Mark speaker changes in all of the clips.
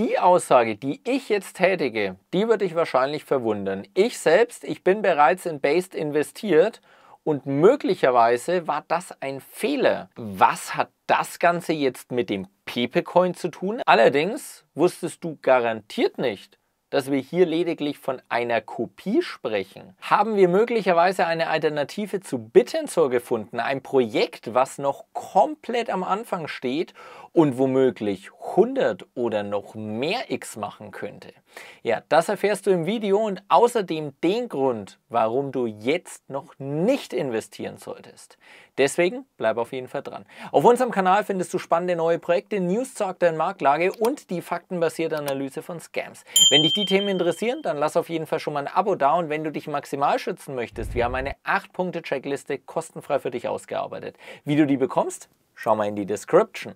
Speaker 1: die Aussage, die ich jetzt tätige, die würde dich wahrscheinlich verwundern. Ich selbst, ich bin bereits in Based investiert und möglicherweise war das ein Fehler. Was hat das Ganze jetzt mit dem Pepecoin zu tun? Allerdings wusstest du garantiert nicht, dass wir hier lediglich von einer Kopie sprechen, haben wir möglicherweise eine Alternative zu Bittensor gefunden, ein Projekt, was noch komplett am Anfang steht und womöglich 100 oder noch mehr X machen könnte. Ja, das erfährst du im Video und außerdem den Grund, warum du jetzt noch nicht investieren solltest. Deswegen bleib auf jeden Fall dran. Auf unserem Kanal findest du spannende neue Projekte, News zur aktuellen Marktlage und die faktenbasierte Analyse von Scams. Wenn dich die Themen interessieren, dann lass auf jeden Fall schon mal ein Abo da und wenn du dich maximal schützen möchtest, wir haben eine 8-Punkte-Checkliste kostenfrei für dich ausgearbeitet. Wie du die bekommst, schau mal in die Description.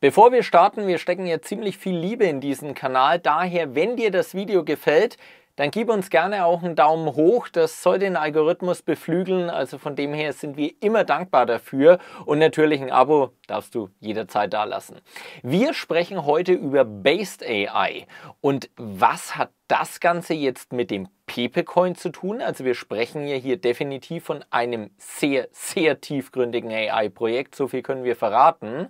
Speaker 1: Bevor wir starten, wir stecken ja ziemlich viel Liebe in diesen Kanal, daher, wenn dir das Video gefällt, dann gib uns gerne auch einen Daumen hoch. Das soll den Algorithmus beflügeln. Also von dem her sind wir immer dankbar dafür. Und natürlich ein Abo darfst du jederzeit da lassen. Wir sprechen heute über Based AI. Und was hat das Ganze jetzt mit dem Pepecoin zu tun. Also wir sprechen ja hier definitiv von einem sehr, sehr tiefgründigen AI-Projekt. So viel können wir verraten.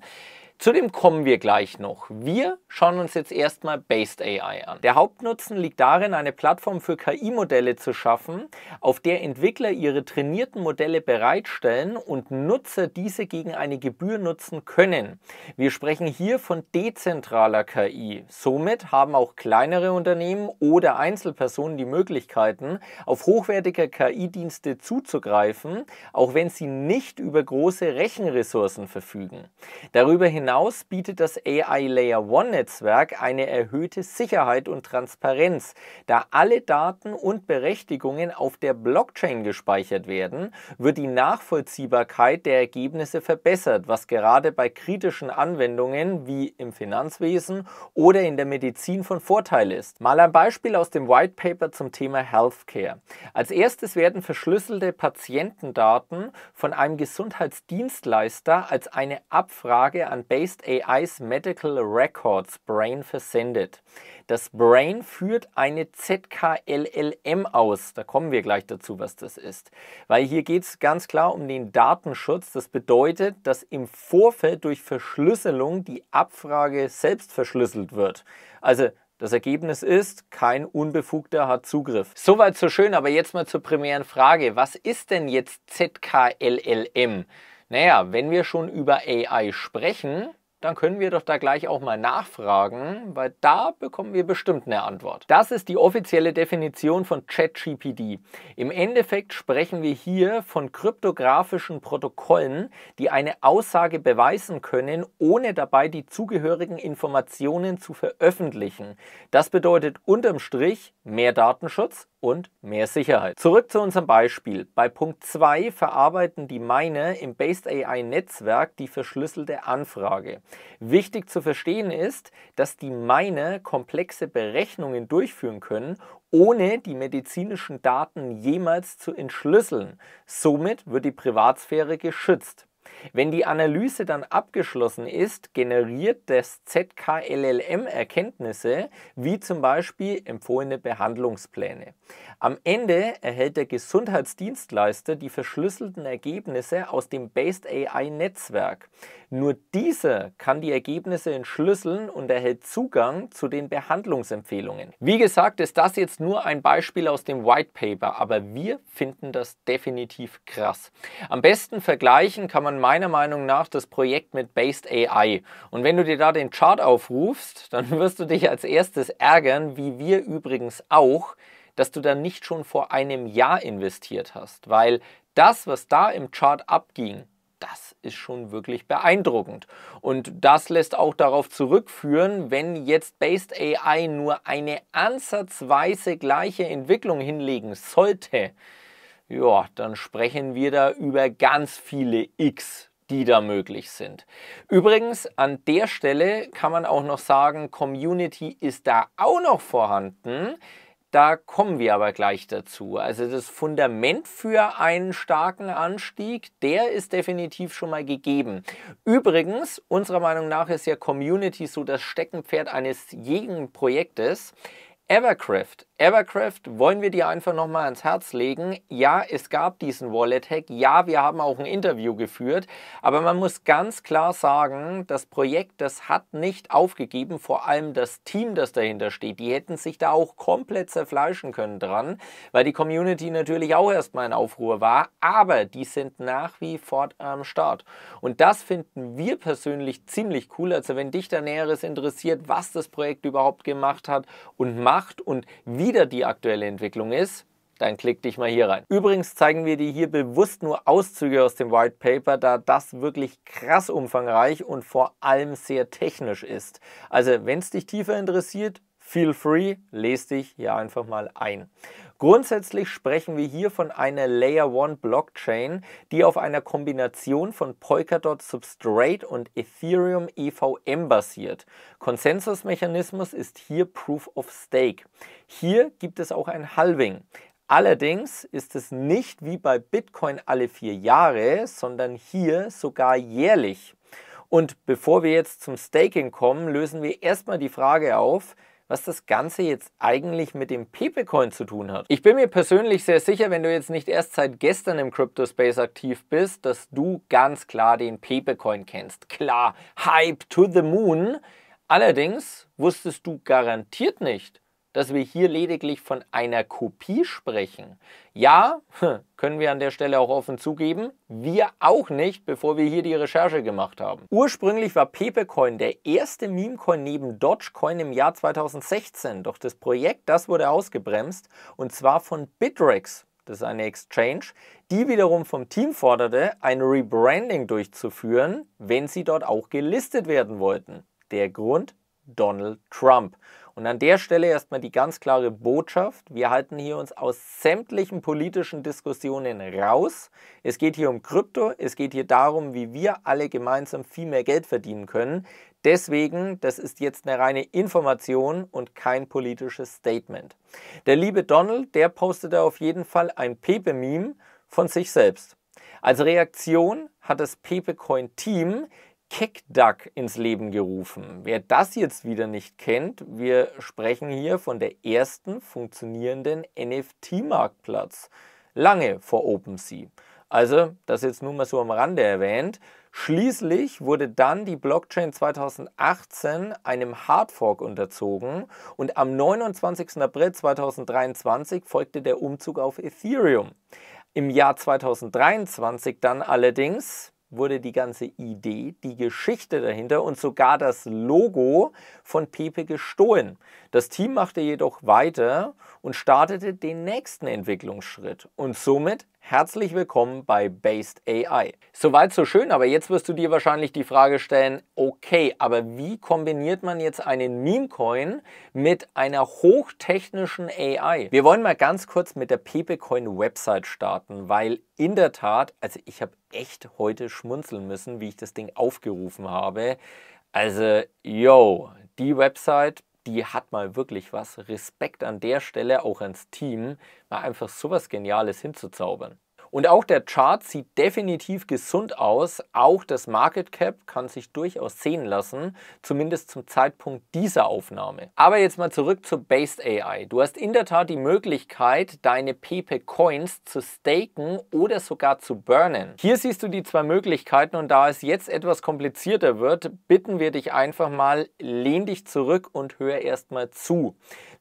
Speaker 1: Zu dem kommen wir gleich noch. Wir schauen uns jetzt erstmal Based AI an. Der Hauptnutzen liegt darin, eine Plattform für KI-Modelle zu schaffen, auf der Entwickler ihre trainierten Modelle bereitstellen und Nutzer diese gegen eine Gebühr nutzen können. Wir sprechen hier von dezentraler KI. Somit haben auch kleinere Unternehmen oder Einzelpersonen die Möglichkeiten, auf hochwertige KI-Dienste zuzugreifen, auch wenn sie nicht über große Rechenressourcen verfügen. Darüber hinaus hinaus bietet das AI Layer One Netzwerk eine erhöhte Sicherheit und Transparenz, da alle Daten und Berechtigungen auf der Blockchain gespeichert werden, wird die Nachvollziehbarkeit der Ergebnisse verbessert, was gerade bei kritischen Anwendungen wie im Finanzwesen oder in der Medizin von Vorteil ist. Mal ein Beispiel aus dem White Paper zum Thema Healthcare. Als erstes werden verschlüsselte Patientendaten von einem Gesundheitsdienstleister als eine Abfrage an Bank Based AIs Medical Records Brain versendet. Das Brain führt eine ZKLLM aus. Da kommen wir gleich dazu, was das ist. Weil hier geht es ganz klar um den Datenschutz. Das bedeutet, dass im Vorfeld durch Verschlüsselung die Abfrage selbst verschlüsselt wird. Also das Ergebnis ist, kein Unbefugter hat Zugriff. Soweit so schön, aber jetzt mal zur primären Frage. Was ist denn jetzt ZKLLM? Naja, wenn wir schon über AI sprechen, dann können wir doch da gleich auch mal nachfragen, weil da bekommen wir bestimmt eine Antwort. Das ist die offizielle Definition von ChatGPD. Im Endeffekt sprechen wir hier von kryptografischen Protokollen, die eine Aussage beweisen können, ohne dabei die zugehörigen Informationen zu veröffentlichen. Das bedeutet unterm Strich mehr Datenschutz, und mehr Sicherheit. Zurück zu unserem Beispiel. Bei Punkt 2 verarbeiten die Miner im Based AI Netzwerk die verschlüsselte Anfrage. Wichtig zu verstehen ist, dass die Miner komplexe Berechnungen durchführen können, ohne die medizinischen Daten jemals zu entschlüsseln. Somit wird die Privatsphäre geschützt. Wenn die Analyse dann abgeschlossen ist, generiert das ZKLLM Erkenntnisse, wie zum Beispiel empfohlene Behandlungspläne. Am Ende erhält der Gesundheitsdienstleister die verschlüsselten Ergebnisse aus dem Based AI Netzwerk. Nur dieser kann die Ergebnisse entschlüsseln und erhält Zugang zu den Behandlungsempfehlungen. Wie gesagt, ist das jetzt nur ein Beispiel aus dem White Paper, aber wir finden das definitiv krass. Am besten vergleichen kann man meiner Meinung nach das Projekt mit Based AI. Und wenn du dir da den Chart aufrufst, dann wirst du dich als erstes ärgern, wie wir übrigens auch, dass du dann nicht schon vor einem Jahr investiert hast, weil das, was da im Chart abging, das ist schon wirklich beeindruckend. Und das lässt auch darauf zurückführen, wenn jetzt Based AI nur eine ansatzweise gleiche Entwicklung hinlegen sollte, ja, dann sprechen wir da über ganz viele X, die da möglich sind. Übrigens, an der Stelle kann man auch noch sagen, Community ist da auch noch vorhanden. Da kommen wir aber gleich dazu. Also das Fundament für einen starken Anstieg, der ist definitiv schon mal gegeben. Übrigens, unserer Meinung nach ist ja Community so das Steckenpferd eines jeden Projektes. Evercraft. Evercraft wollen wir dir einfach nochmal ans Herz legen. Ja, es gab diesen Wallet-Hack. Ja, wir haben auch ein Interview geführt. Aber man muss ganz klar sagen, das Projekt, das hat nicht aufgegeben. Vor allem das Team, das dahinter steht. Die hätten sich da auch komplett zerfleischen können dran, weil die Community natürlich auch erstmal in Aufruhr war. Aber die sind nach wie vor am Start. Und das finden wir persönlich ziemlich cool. Also wenn dich da Näheres interessiert, was das Projekt überhaupt gemacht hat und macht, gemacht und wieder die aktuelle Entwicklung ist, dann klick dich mal hier rein. Übrigens zeigen wir dir hier bewusst nur Auszüge aus dem White Paper, da das wirklich krass umfangreich und vor allem sehr technisch ist. Also wenn es dich tiefer interessiert, feel free, lest dich hier einfach mal ein. Grundsätzlich sprechen wir hier von einer Layer 1 Blockchain, die auf einer Kombination von Polkadot Substrate und Ethereum EVM basiert. Konsensusmechanismus ist hier Proof of Stake. Hier gibt es auch ein Halving. Allerdings ist es nicht wie bei Bitcoin alle vier Jahre, sondern hier sogar jährlich. Und bevor wir jetzt zum Staking kommen, lösen wir erstmal die Frage auf, was das Ganze jetzt eigentlich mit dem Pepecoin zu tun hat. Ich bin mir persönlich sehr sicher, wenn du jetzt nicht erst seit gestern im Crypto-Space aktiv bist, dass du ganz klar den Pepecoin kennst. Klar, Hype to the Moon. Allerdings wusstest du garantiert nicht, dass wir hier lediglich von einer Kopie sprechen. Ja, können wir an der Stelle auch offen zugeben, wir auch nicht, bevor wir hier die Recherche gemacht haben. Ursprünglich war Pepecoin der erste Memecoin neben Dogecoin im Jahr 2016, doch das Projekt, das wurde ausgebremst und zwar von Bitrex, das ist eine Exchange, die wiederum vom Team forderte, ein Rebranding durchzuführen, wenn sie dort auch gelistet werden wollten. Der Grund? Donald Trump. Und an der Stelle erstmal die ganz klare Botschaft, wir halten hier uns aus sämtlichen politischen Diskussionen raus. Es geht hier um Krypto, es geht hier darum, wie wir alle gemeinsam viel mehr Geld verdienen können. Deswegen, das ist jetzt eine reine Information und kein politisches Statement. Der liebe Donald, der postete auf jeden Fall ein Pepe-Meme von sich selbst. Als Reaktion hat das Pepe Coin Team Keckduck ins Leben gerufen. Wer das jetzt wieder nicht kennt, wir sprechen hier von der ersten funktionierenden NFT-Marktplatz, lange vor OpenSea. Also, das jetzt nur mal so am Rande erwähnt. Schließlich wurde dann die Blockchain 2018 einem Hardfork unterzogen und am 29. April 2023 folgte der Umzug auf Ethereum. Im Jahr 2023 dann allerdings wurde die ganze Idee, die Geschichte dahinter und sogar das Logo von Pepe gestohlen. Das Team machte jedoch weiter und startete den nächsten Entwicklungsschritt. Und somit Herzlich willkommen bei Based AI. Soweit so schön, aber jetzt wirst du dir wahrscheinlich die Frage stellen, okay, aber wie kombiniert man jetzt einen Meme-Coin mit einer hochtechnischen AI? Wir wollen mal ganz kurz mit der Pepecoin-Website starten, weil in der Tat, also ich habe echt heute schmunzeln müssen, wie ich das Ding aufgerufen habe. Also, yo, die Website, die hat mal wirklich was. Respekt an der Stelle auch ans Team, mal einfach sowas Geniales hinzuzaubern. Und auch der Chart sieht definitiv gesund aus. Auch das Market Cap kann sich durchaus sehen lassen, zumindest zum Zeitpunkt dieser Aufnahme. Aber jetzt mal zurück zu Based AI. Du hast in der Tat die Möglichkeit, deine Pepe Coins zu staken oder sogar zu burnen. Hier siehst du die zwei Möglichkeiten und da es jetzt etwas komplizierter wird, bitten wir dich einfach mal, lehn dich zurück und hör erstmal zu.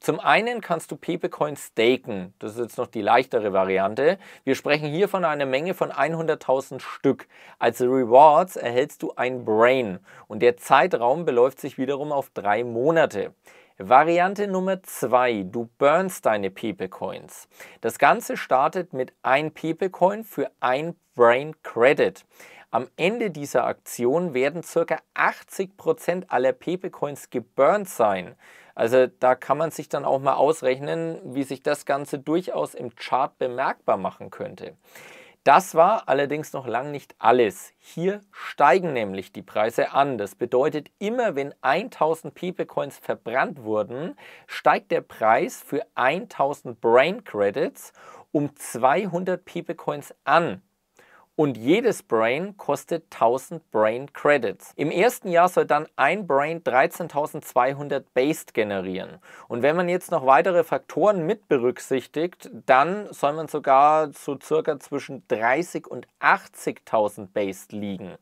Speaker 1: Zum einen kannst du Pepecoin staken. Das ist jetzt noch die leichtere Variante. Wir sprechen hier von einer Menge von 100.000 Stück. Als Rewards erhältst du ein Brain und der Zeitraum beläuft sich wiederum auf drei Monate. Variante Nummer zwei: Du burnst deine Pepecoins. Das Ganze startet mit ein Pepecoin für ein Brain Credit. Am Ende dieser Aktion werden ca. 80% aller Pepecoins geburnt sein. Also da kann man sich dann auch mal ausrechnen, wie sich das Ganze durchaus im Chart bemerkbar machen könnte. Das war allerdings noch lang nicht alles. Hier steigen nämlich die Preise an. Das bedeutet, immer wenn 1000 Pepe-Coins verbrannt wurden, steigt der Preis für 1000 Brain Credits um 200 Pepe-Coins an und jedes Brain kostet 1000 Brain Credits. Im ersten Jahr soll dann ein Brain 13.200 Based generieren. Und wenn man jetzt noch weitere Faktoren mit berücksichtigt, dann soll man sogar so circa zwischen 30 und 80.000 Based liegen.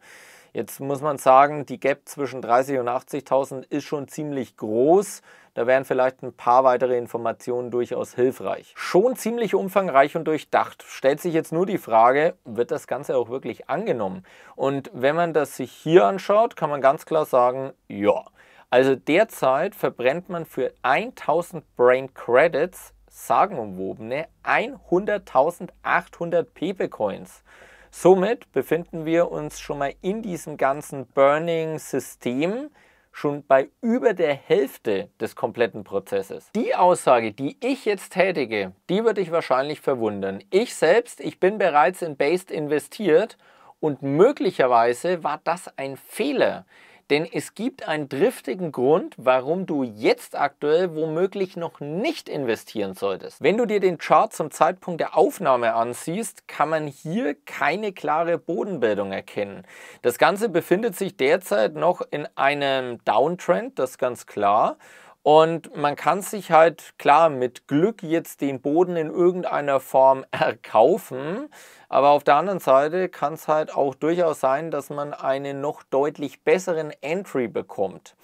Speaker 1: Jetzt muss man sagen, die Gap zwischen 30 und 80.000 ist schon ziemlich groß. Da wären vielleicht ein paar weitere Informationen durchaus hilfreich. Schon ziemlich umfangreich und durchdacht. Stellt sich jetzt nur die Frage, wird das Ganze auch wirklich angenommen? Und wenn man das sich hier anschaut, kann man ganz klar sagen, ja. Also derzeit verbrennt man für 1000 Brain Credits sagenumwobene 100.800 Pepe Coins. Somit befinden wir uns schon mal in diesem ganzen Burning-System schon bei über der Hälfte des kompletten Prozesses. Die Aussage, die ich jetzt tätige, die würde ich wahrscheinlich verwundern. Ich selbst, ich bin bereits in Based investiert und möglicherweise war das ein Fehler. Denn es gibt einen driftigen Grund, warum du jetzt aktuell womöglich noch nicht investieren solltest. Wenn du dir den Chart zum Zeitpunkt der Aufnahme ansiehst, kann man hier keine klare Bodenbildung erkennen. Das Ganze befindet sich derzeit noch in einem Downtrend, das ist ganz klar. Und man kann sich halt klar mit Glück jetzt den Boden in irgendeiner Form erkaufen. Aber auf der anderen Seite kann es halt auch durchaus sein, dass man einen noch deutlich besseren Entry bekommt.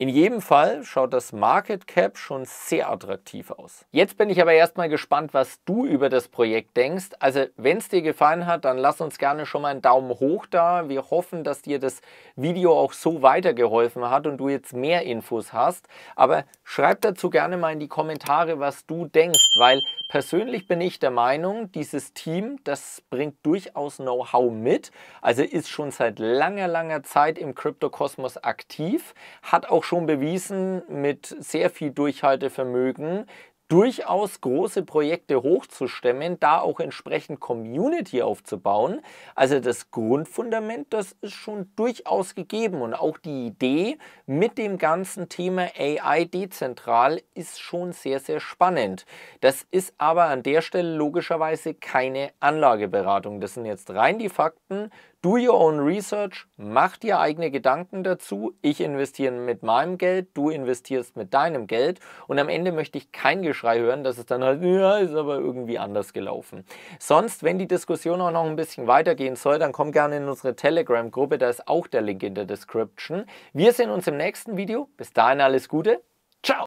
Speaker 1: In jedem Fall schaut das Market Cap schon sehr attraktiv aus. Jetzt bin ich aber erstmal gespannt, was du über das Projekt denkst. Also wenn es dir gefallen hat, dann lass uns gerne schon mal einen Daumen hoch da. Wir hoffen, dass dir das Video auch so weitergeholfen hat und du jetzt mehr Infos hast. Aber schreib dazu gerne mal in die Kommentare, was du denkst, weil persönlich bin ich der Meinung, dieses Team, das bringt durchaus Know-how mit. Also ist schon seit langer, langer Zeit im Kryptokosmos aktiv, hat auch schon bewiesen, mit sehr viel Durchhaltevermögen durchaus große Projekte hochzustemmen, da auch entsprechend Community aufzubauen. Also das Grundfundament, das ist schon durchaus gegeben und auch die Idee mit dem ganzen Thema AI dezentral ist schon sehr, sehr spannend. Das ist aber an der Stelle logischerweise keine Anlageberatung. Das sind jetzt rein die Fakten Do your own research, mach dir eigene Gedanken dazu. Ich investiere mit meinem Geld, du investierst mit deinem Geld und am Ende möchte ich kein Geschrei hören, dass es dann halt, ja, ist aber irgendwie anders gelaufen. Sonst, wenn die Diskussion auch noch ein bisschen weitergehen soll, dann komm gerne in unsere Telegram-Gruppe, da ist auch der Link in der Description. Wir sehen uns im nächsten Video. Bis dahin alles Gute. Ciao!